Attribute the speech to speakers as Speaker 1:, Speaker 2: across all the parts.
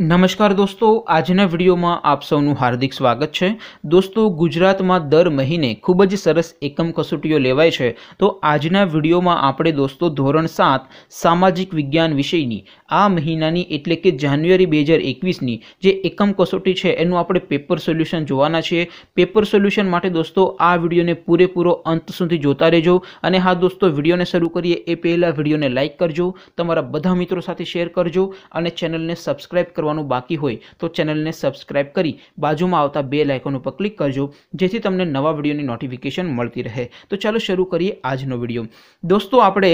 Speaker 1: નમસ્કાર દોસ્તો આજના વિડીયોમાં આપ સૌનું હાર્દિક સ્વાગત છે દોસ્તો ગુજરાતમાં દર મહિને ખૂબ જ સરસ એકમ કસોટીઓ લેવાય છે તો આજના વિડીયોમાં આપણે દોસ્તો ધોરણ સાત સામાજિક વિજ્ઞાન વિષયની આ મહિનાની એટલે કે જાન્યુઆરી બે હજાર એકવીસની જે એકમ કસોટી છે એનું આપણે પેપર સોલ્યુશન જોવાના છીએ પેપર સોલ્યુશન માટે દોસ્તો આ વિડીયોને પૂરેપૂરો અંત સુધી જોતા રહેજો અને હા દોસ્તો વિડીયોને શરૂ કરીએ એ પહેલાં વિડીયોને લાઇક કરજો તમારા બધા મિત્રો સાથે શેર કરજો અને ચેનલને સબસ્ક્રાઈબ કરવા કરવાનું બાકી હોય તો ચેનલને સબસ્ક્રાઇબ કરી બાજુમાં આવતા બે લાઇકન ઉપર ક્લિક કરજો જેથી તમને નવા વિડીયોની નોટિફિકેશન મળતી રહે તો ચાલો શરૂ કરીએ આજનો વિડીયો દોસ્તો આપણે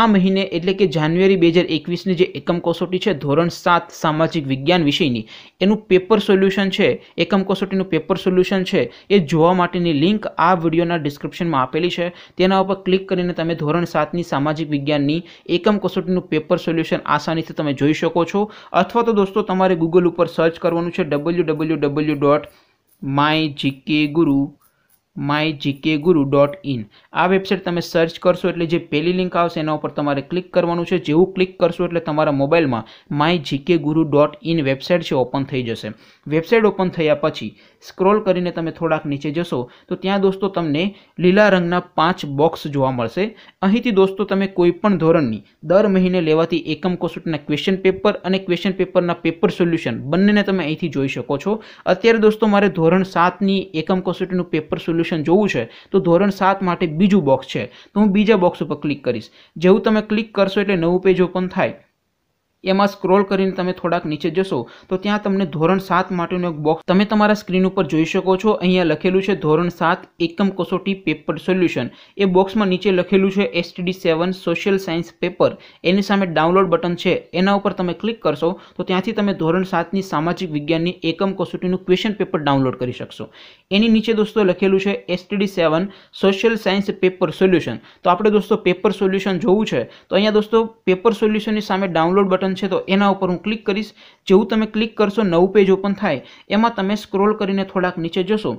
Speaker 1: આ મહિને એટલે કે જાન્યુઆરી બે હજાર એકવીસની જે એકમ કસોટી છે ધોરણ સાત સામાજિક વિજ્ઞાન વિષયની એનું પેપર સોલ્યુશન છે એકમ કસોટીનું પેપર સોલ્યુશન છે એ જોવા માટેની લિંક આ વિડીયોના ડિસ્ક્રિપ્શનમાં આપેલી છે તેના ઉપર ક્લિક કરીને તમે ધોરણ સાતની સામાજિક વિજ્ઞાનની એકમ કસોટીનું પેપર સોલ્યુશન આસાનીથી તમે જોઈ શકો છો અથવા તો દોસ્તો તમારે ગૂગલ ઉપર સર્ચ કરવાનું છે W W W dot my GK guru my GK guru dot in આ વેબસાઇટ તમે સર્ચ કરશો એટલે જે પહેલી લિંક આવશે એના ઉપર તમારે ક્લિક કરવાનું છે જેવું ક્લિક કરશો એટલે તમારા મોબાઈલમાં my GK guru dot in website છે ઓપન થઈ જશે વેબસાઇટ ઓપન થયા પછી સ્ક્રોલ કરીને તમે થોડાક નીચે જશો તો ત્યાં દોસ્તો તમને લીલા રંગના પાંચ બોક્સ જોવા મળશે અહીંથી દોસ્તો તમે કોઈપણ ધોરણની દર મહિને લેવાથી એકમ કોસુટના ક્વેશ્ચન પેપર અને ક્વેશ્ચન પેપરના પેપર સોલ્યુશન બંનેને તમે અહીંથી જોઈ શકો છો અત્યારે દોસ્તો મારે ધોરણ સાતની એકમ કોસુટનું પેપર સોલ્યુ સોલ્યુશન જોવું છે તો ધોરણ સાત માટે બીજું બોક્સ છે તો હું બીજા બોક્સ ઉપર ક્લિક કરીશ જેવું તમે ક્લિક કરશો એટલે નવું પેજ ઓપન થાય એમાં સ્ક્રોલ કરીને તમે થોડાક નીચે જશો તો ત્યાં તમને ધોરણ સાત માટેનું એક બોક્સ તમે તમારા સ્ક્રીન ઉપર જોઈ શકો છો અહીંયા લખેલું છે ધોરણ સાત એકમ કસોટી પેપર સોલ્યુશન એ બોક્સમાં નીચે લખેલું છે STD seven social science paper એની સામે ડાઉનલોડ બટન છે એના ઉપર તમે ક્લિક કરશો તો ત્યાંથી તમે ધોરણ સાતની સામાજિક વિજ્ઞાનની એકમ કસોટીનું ક્વેશ્ચન પેપર ડાઉનલોડ કરી શકશો એની નીચે દોસ્તો લખેલું છે STD seven social science paper solution તો આપણે દોસ્તો પેપર સોલ્યુશન જોવું છે તો અહીંયા દોસ્તો પેપર સોલ્યુશનની સામે ડાઉનલોડ બટન બટન છે તો એના ઉપર હું ક્લિક કરીશ જેવું તમે ક્લિક કરશો નવું પેજ ઓપન થાય એમાં તમે સ્ક્રોલ કરીને થોડાક નીચે જશો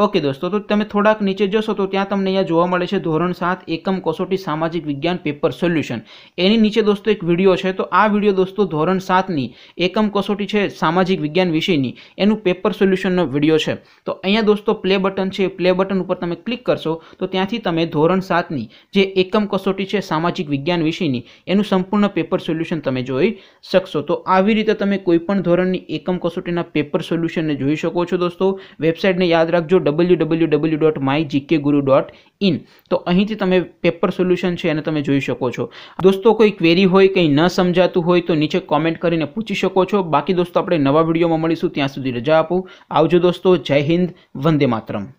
Speaker 1: ઓકે દોસ્તો તો તમે થોડાક નીચે જશો તો ત્યાં તમને અહીંયા જોવા મળે છે ધોરણ સાત એકમ કસોટી સામાજિક વિજ્ઞાન પેપર સોલ્યુશન એની નીચે દોસ્તો એક વિડીયો છે તો આ વિડીયો દોસ્તો ધોરણ સાતની એકમ કસોટી છે સામાજિક વિજ્ઞાન વિષયની એનું પેપર સોલ્યુશનનો વિડીયો છે તો અહીંયા દોસ્તો પ્લે બટન છે પ્લે બટન ઉપર તમે ક્લિક કરશો તો ત્યાંથી તમે ધોરણ સાતની જે એકમ કસોટી છે સામાજિક વિજ્ઞાન વિષયની એનું સંપૂર્ણ પેપર સોલ્યુશન તમે જોઈ શકશો તો આવી રીતે તમે કોઈપણ ધોરણની એકમ કસોટીના પેપર સોલ્યુશનને જોઈ શકો છો દોસ્તો વેબસાઇટને યાદ રાખજો W W W dot my GK guru dot in તો અહીંથી તમે પેપર સોલ્યુશન છે એને તમે જોઈ શકો છો દોસ્તો કોઈ ક્વેરી હોય કંઈ ન સમજાતું હોય તો નીચે કોમેન્ટ કરીને પૂછી શકો છો બાકી દોસ્તો આપણે નવા વિડીયોમાં મળીશું ત્યાં સુધી રજા આપું આવજો દોસ્તો જય હિન્દ વંદે માતરમ